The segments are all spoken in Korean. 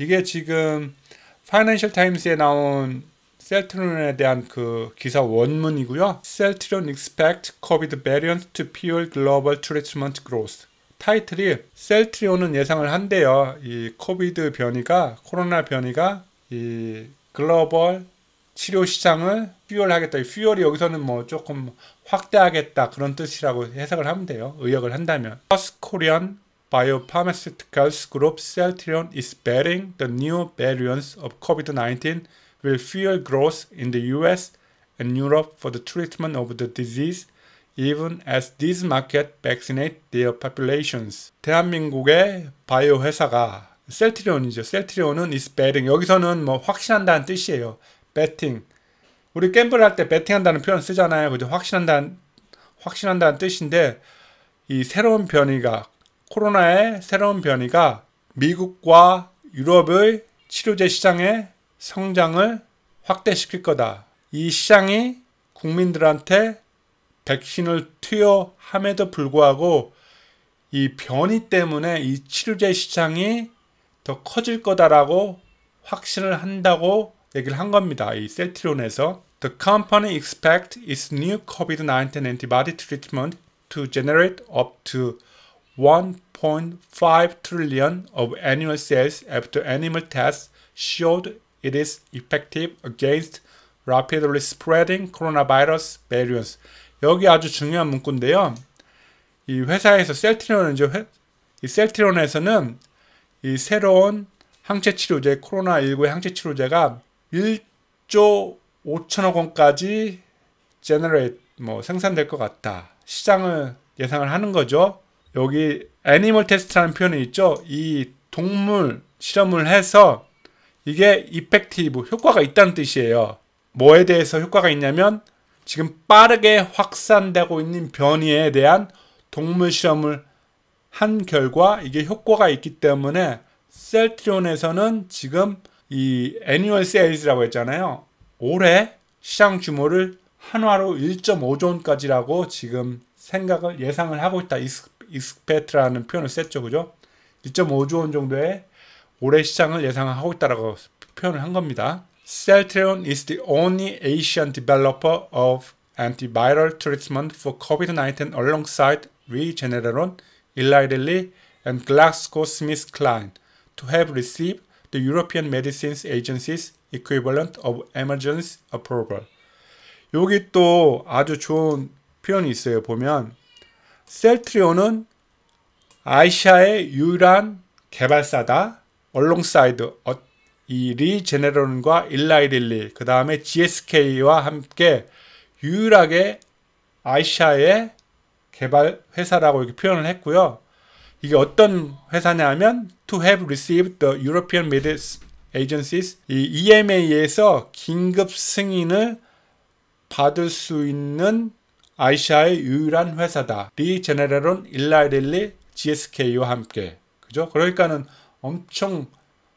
이게 지금 파이낸셜 타임스에 나온 셀트론에 대한 그 기사 원문이고요. 셀트론 expect COVID variants to fuel global treatment growth. 타이틀이 셀트리온은 예상을 한대요. 이 코비드 변이가 코로나 변이가 이 글로벌 치료 시장을 퓨얼하겠다. 퓨얼이 여기서는 뭐 조금 확대하겠다 그런 뜻이라고 해석을 하면 돼요. 의역을 한다면. 퍼스 코리언 biopharmaceuticals group Celtrion is betting the new variants of COVID-19 will fuel growth in the US and Europe for the treatment of the disease even as these markets vaccinate their populations. 대한민국의 바이오 회사가 셀트리온이죠. 셀트리온은 is betting. 여기서는 뭐 확신한다는 뜻이에요. betting. 우리 갬블 할때 betting한다는 표현 쓰잖아요. 그죠? 확신한다는 확신한다는 뜻인데 이 새로운 변이가 코로나의 새로운 변이가 미국과 유럽의 치료제 시장의 성장을 확대시킬 거다. 이 시장이 국민들한테 백신을 투여함에도 불구하고 이 변이 때문에 이 치료제 시장이 더 커질 거다라고 확신을 한다고 얘기를 한 겁니다. 이 셀트론에서 The company expects its new COVID-19 antibody treatment to generate up to 1.5 trillion of annual sales after animal tests showed it is effective against rapidly spreading coronavirus variants. 여기 아주 중요한 문구인데요. 이 회사에서 셀트리온은 이제 회, 이 셀트리온에서는 이 새로운 항체 치료제 코로나19의 항체 치료제가 1조 5천억 원까지 제너레이트 뭐 생산될 것 같다. 시장을 예상을 하는 거죠. 여기 애니멀 테스트라는 표현이 있죠. 이 동물 실험을 해서 이게 이펙티브 효과가 있다는 뜻이에요. 뭐에 대해서 효과가 있냐면 지금 빠르게 확산되고 있는 변이에 대한 동물 실험을 한 결과 이게 효과가 있기 때문에 셀트리온에서는 지금 이 애니얼 세일즈라고 했잖아요. 올해 시장 규모를 한화로 1.5조 원까지라고 지금 생각을 예상을 하고 있다. 익스페트라는 표현을 썼죠. 그죠? 2.5조 원 정도의 올해 시장을 예상하고 있다라고 표현을 한 겁니다. Celtrion is the only Asian developer of antiviral treatment for COVID-19 alongside Regeneron, Eli Lilly, and GlaxoSmithKline to have received the European Medicines Agency's equivalent of emergency approval. 여기 또 아주 좋은 표현이 있어요. 보면 셀트리온은 아시아의 유일한 개발사다. 얼롱사이드 어, 이 리제네론과 일라이릴리 그 다음에 GSK와 함께 유일하게 아시아의 개발 회사라고 이렇게 표현을 했고요. 이게 어떤 회사냐면 to have received the European Medicines Agencies 이 EMA에서 긴급 승인을 받을 수 있는 아이샤의 유일한 회사다. 리 제네레론 일라이릴리 GSK와 함께. 그죠? 그러니까는 엄청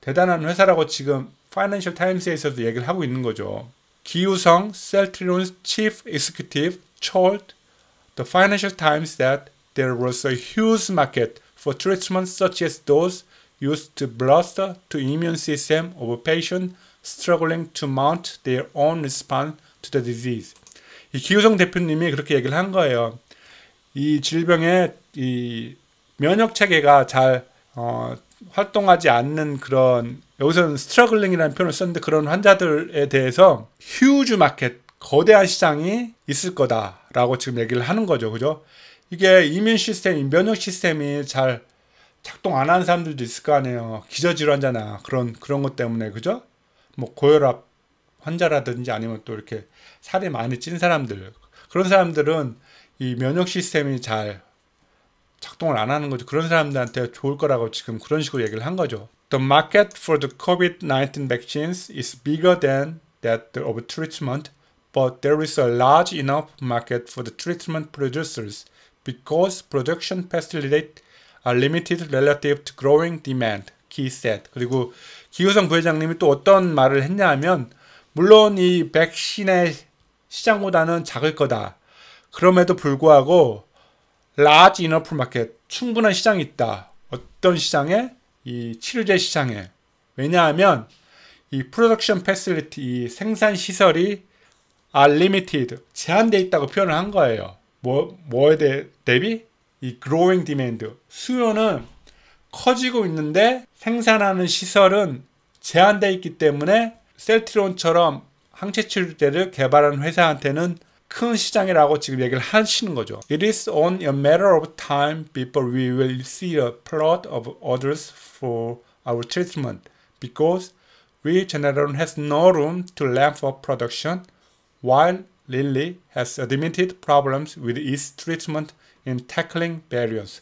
대단한 회사라고 지금 파이낸셜 타임스에서도 얘기를 하고 있는 거죠. 기우성 셀트리온 Chief Executive told the Financial Times that there was a huge market for treatments such as those used to bolster the immune system of patients struggling to mount their own response to the disease. 기우성 대표님이 그렇게 얘기를 한 거예요. 이 질병의 이 면역 체계가 잘 어, 활동하지 않는 그런 여기서는 스트러글링이라는 표현을 썼는데 그런 환자들에 대해서 휴즈 마켓 거대한 시장이 있을 거다라고 지금 얘기를 하는 거죠. 그죠? 이게 이민 시스템, 면역 시스템이 잘 작동 안 하는 사람들도 있을 거 아니에요. 기저질환자나 그런 그런 것 때문에 그죠? 뭐 고혈압 환자라든지 아니면 또 이렇게 살이 많이 찐 사람들 그런 사람들은 이 면역 시스템이 잘 작동을 안 하는 거죠. 그런 사람들한테 좋을 거라고 지금 그런 식으로 얘기를 한 거죠. The market for the COVID-19 vaccines is bigger than that of treatment, but there is a large enough market for the treatment producers because production facilities are limited relative to growing demand. He said. 그리고 기우성 부회장님이 또 어떤 말을 했냐면 물론 이 백신의 시장보다는 작을 거다. 그럼에도 불구하고 large enough market 충분한 시장이 있다. 어떤 시장에 이 치료제 시장에 왜냐하면 이 프로덕션 패스리티 이 생산 시설이 are limited 제한되어 있다고 표현을 한 거예요. 뭐 뭐에 대, 대비 이 growing demand 수요는 커지고 있는데 생산하는 시설은 제한되어 있기 때문에 셀트론처럼 항체 치료제를 개발한 회사한테는 큰 시장이라고 지금 얘기를 하시는 거죠. It is on a matter of time before we will see a plot of orders for our treatment because we generally has no room to ramp up production while Lilly has admitted problems with its treatment in tackling barriers.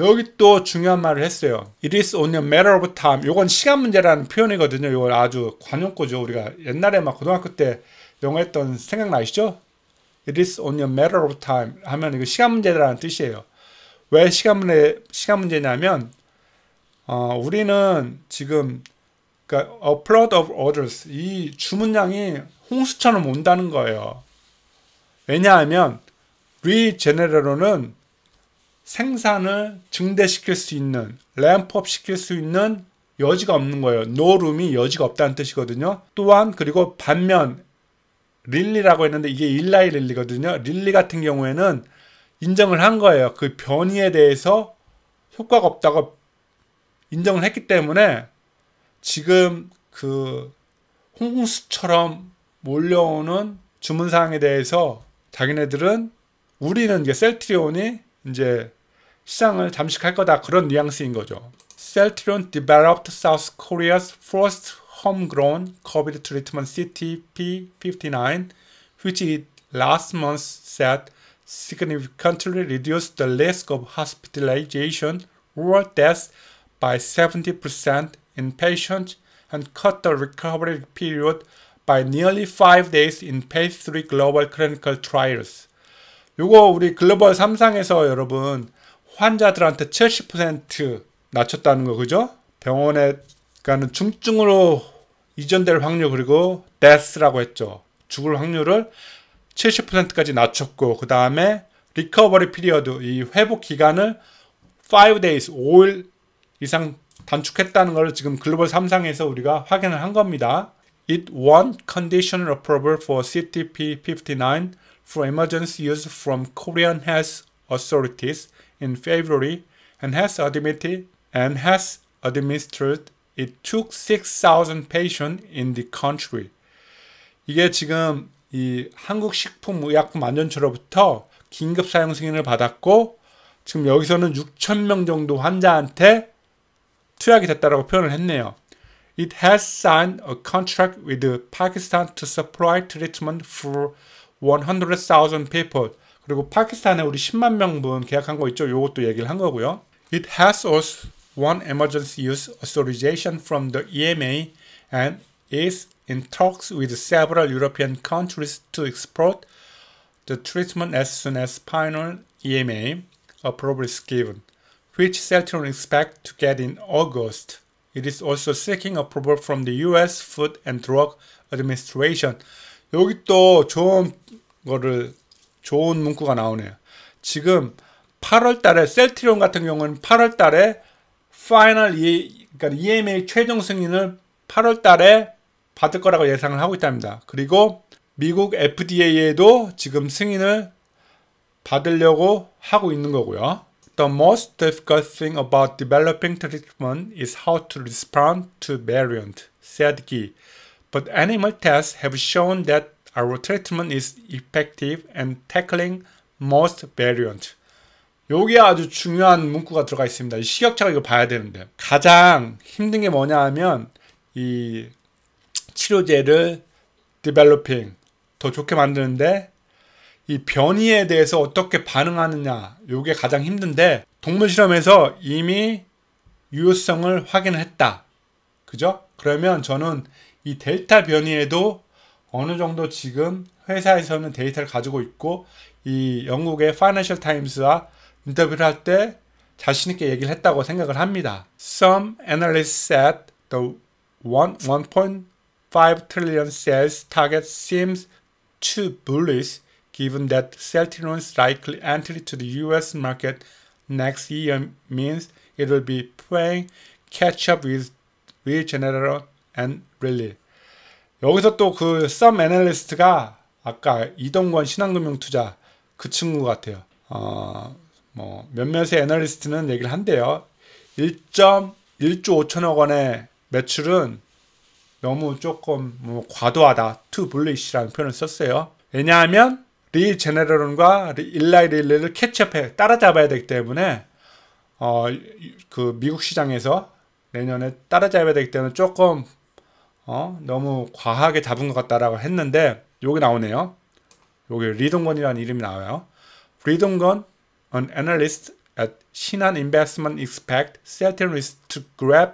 여기 또 중요한 말을 했어요. It is only a matter of time. 요건 시간 문제라는 표현이거든요. 이건 아주 관용구죠. 우리가 옛날에 막 고등학교 때 영어 했던 생각나시죠? It is only a matter of time 하면 이거 시간 문제라는 뜻이에요. 왜 시간 문제 시간 문제냐면 어, 우리는 지금 그러니까 a flood of orders 이 주문량이 홍수처럼 온다는 거예요. 왜냐하면 리제네레로는 생산을 증대시킬 수 있는 램프업 시킬 수 있는 여지가 없는 거예요. 노룸이 여지가 없다는 뜻이거든요. 또한 그리고 반면 릴리라고 했는데 이게 일라이 릴리거든요. 릴리 같은 경우에는 인정을 한 거예요. 그 변이에 대해서 효과가 없다고 인정을 했기 때문에 지금 그 홍수처럼 몰려오는 주문 사항에 대해서 자기네들은 우리는 이제 셀트리온이 이제 시장을 잠식할 거다 그런 뉘앙스인 거죠. developed South Korea's first homegrown COVID treatment CTP-59, which it last month said significantly reduced the risk of hospitalization or death by 70% in patients and cut the recovery period by nearly 5 days in phase 3 global clinical trials. 요거 우리 글로벌 3상에서 여러분 환자들한테 70% 낮췄다는 거 그죠? 병원에 가는 중증으로 이전될 확률 그리고 데스라고 했죠. 죽을 확률을 70%까지 낮췄고 그 다음에 리커버리 피리어드 이 회복 기간을 5 days 5일 이상 단축했다는 걸 지금 글로벌 3상에서 우리가 확인을 한 겁니다. It won conditional approval for CTP 59 for emergency use from Korean Health authorities in February and has admitted and has administered it took 6,000 patients in the country. 이게 지금 이 한국식품의약품안전처로부터 긴급 사용 승인을 받았고 지금 여기서는 6천 명 정도 환자한테 투약이 됐다라고 표현을 했네요. It has signed a contract with Pakistan to supply treatment for 100,000 people. 그리고 파키스탄에 우리 10만 명분 계약한 거 있죠. 요것도 얘기를 한 거고요. It has also one emergency use authorization from the EMA and is in talks with several European countries to export the treatment as soon as final EMA approval is given, which Celtron expects to get in August. It is also seeking approval from the US Food and Drug Administration. 여기 또 좋은 거를 좋은 문구가 나오네요. 지금 8월 달에 셀트리온 같은 경우는 8월 달에 파이널 e, 그러니까 EMA 최종 승인을 8월 달에 받을 거라고 예상을 하고 있답니다. 그리고 미국 FDA에도 지금 승인을 받으려고 하고 있는 거고요. The most difficult thing about developing treatment is how to respond to variant, said Gee. But animal tests have shown that Our treatment is effective and tackling most variant. 여기 아주 중요한 문구가 들어가 있습니다. 시각차가 이거 봐야 되는데 가장 힘든 게 뭐냐 하면 이 치료제를 developing 더 좋게 만드는데 이 변이에 대해서 어떻게 반응하느냐 요게 가장 힘든데 동물 실험에서 이미 유효성을 확인했다 그죠? 그러면 저는 이 델타 변이에도 어느 정도 지금 회사에서는 데이터를 가지고 있고 이 영국의 파이낸셜 타임스와 인터뷰를 할 때 자신 있게 얘기를 했다고 생각을 합니다. Some analysts said the 1.5 trillion sales target seems too bullish given that Celtron's likely entry to the US market next year means it will be playing catch up with Regeneron and Relief. 여기서 또 그 썸 애널리스트가 아까 이동권 신한금융투자 그 친구 같아요. 어, 뭐 몇몇의 애널리스트는 얘기를 한대요. 1.1조 5천억 원의 매출은 너무 조금 뭐 과도하다. too bullish라는 표현을 썼어요. 왜냐하면 리 제네럴론과 일라이 릴리를 캐치업해 따라잡아야 되기 때문에 어, 그 미국 시장에서 내년에 따라잡아야 되기 때문에 조금 어? 너무 과하게 잡은 것 같다라고 했는데 여기 나오네요. 여기 리동건이라는 이름이 나와요. 리동건, an analyst at 신한 Investment expect certain risk to grab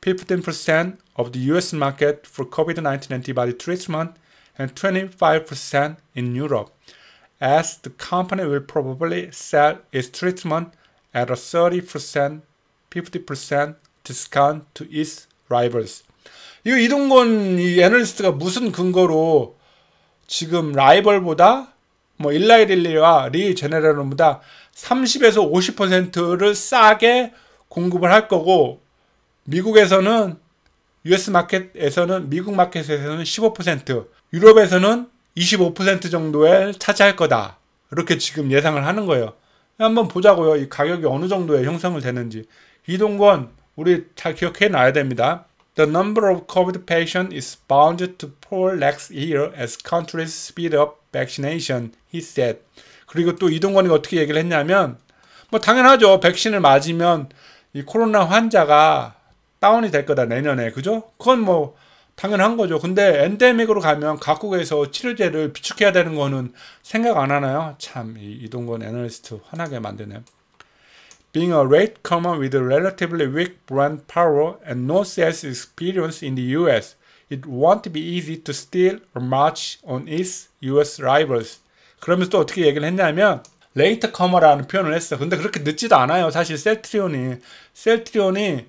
15% of the US market for COVID-19 antibody treatment and 25% in Europe, as the company will probably sell its treatment at a 30%, 50% discount to its rivals. 이거 이동건 이 애널리스트가 무슨 근거로 지금 라이벌보다 뭐 일라이 릴리와 리 제네레론보다 30에서 50%를 싸게 공급을 할 거고 미국에서는 US 마켓에서는 미국 마켓에서는 15% 유럽에서는 25%정도에 차지할 거다 이렇게 지금 예상을 하는 거예요. 한번 보자고요. 이 가격이 어느 정도에 형성을 되는지 이동건 우리 잘 기억해 놔야 됩니다. The number of COVID patients is bound to fall next year as countries speed up vaccination, he said. 그리고 또이동건이 어떻게 얘기를 했냐면 뭐 당연하죠. 백신을 맞으면 이 코로나 환자가 다운이 될 거다 내년에 그죠? 그건 뭐 당연한 거죠. 근데 엔데믹으로 가면 각국에서 치료제를 비축해야 되는 거는 생각 안 하나요? 참 이 이동건 애널리스트 화나게 만드네요. being a rate c o m e r with a relatively weak brand power and no sales experience in the US, it won't be easy to steal or match on its US rivals. 그러면서 또 어떻게 얘기를 했냐면 레이트 커머라는 표현을 했어. 근데 그렇게 늦지도 않아요. 사실 셀트리온이 셀트리온이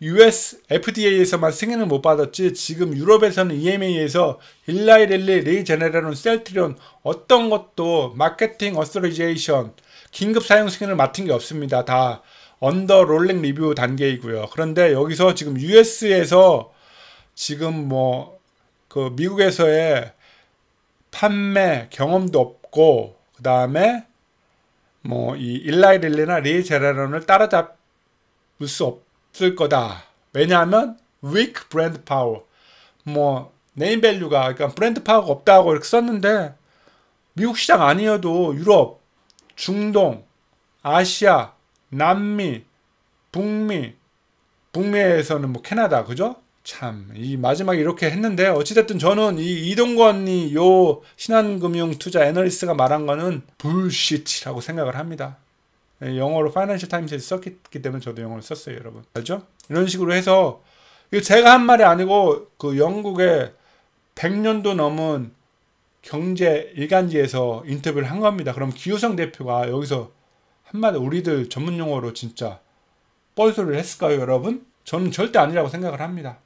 US FDA에서만 승인을 못 받았지 지금 유럽에서는 EMA에서 일라이렐리 레이제네라론 셀트리온 어떤 것도 마케팅 어스토리제이션 긴급 사용 승인을 맡은 게 없습니다. 다 언더 롤링 리뷰 단계이고요. 그런데 여기서 지금 US에서 지금 뭐 그 미국에서의 판매 경험도 없고 그 다음에 뭐 이 일라이 릴리나 리 제라론을 따라잡을 수 없을 거다. 왜냐하면 weak brand power 뭐 네임 밸류가 그러니까 브랜드 파워가 없다고 이렇게 썼는데 미국 시장 아니어도 유럽 중동, 아시아, 남미, 북미, 북미에서는 뭐 캐나다 그죠? 참 이 마지막에 이렇게 했는데 어찌됐든 저는 이이동권이요 신한금융투자 애널리스트가 말한 거는 불시치라고 생각을 합니다. 예, 영어로 파이낸셜 타임스에 썼기 때문에 저도 영어를 썼어요 여러분 알죠? 이런 식으로 해서 이거 제가 한 말이 아니고 그 영국의 100년도 넘은 경제 일간지에서 인터뷰를 한 겁니다. 그럼 기우성 대표가 여기서 한마디 우리들 전문 용어로 진짜 뻘소리를 했을까요, 여러분? 저는 절대 아니라고 생각을 합니다.